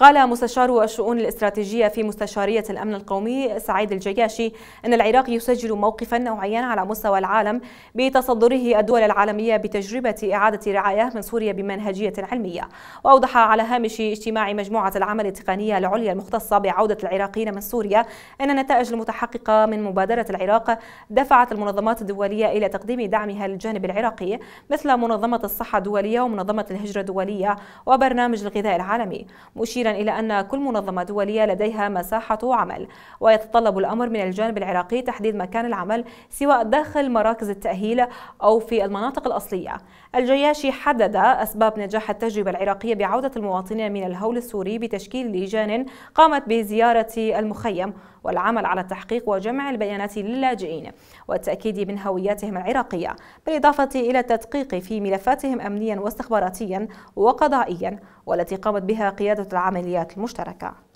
قال مستشار الشؤون الاستراتيجية في مستشارية الأمن القومي سعيد الجياشي أن العراق يسجل موقفا نوعيا على مستوى العالم بتصدره الدول العالمية بتجربة إعادة رعاية من سوريا بمنهجية علمية وأوضح على هامش اجتماع مجموعة العمل التقنية العليا المختصة بعودة العراقيين من سوريا أن النتائج المتحققة من مبادرة العراق دفعت المنظمات الدولية إلى تقديم دعمها للجانب العراقي مثل منظمة الصحة الدولية ومنظمة الهجرة الدولية وبرنامج الغذاء العالمي مشيرا إلى أن كل منظمة دولية لديها مساحة عمل ويتطلب الأمر من الجانب العراقي تحديد مكان العمل سواء داخل مراكز التأهيل أو في المناطق الأصلية الجياشي حدد أسباب نجاح التجربة العراقية بعودة المواطنين من الهول السوري بتشكيل لجان قامت بزيارة المخيم والعمل على التحقيق وجمع البيانات للاجئين والتأكيد من هوياتهم العراقية بالإضافة إلى التدقيق في ملفاتهم أمنيا واستخباراتيا وقضائيا والتي قامت بها قيادة العمليات المشتركة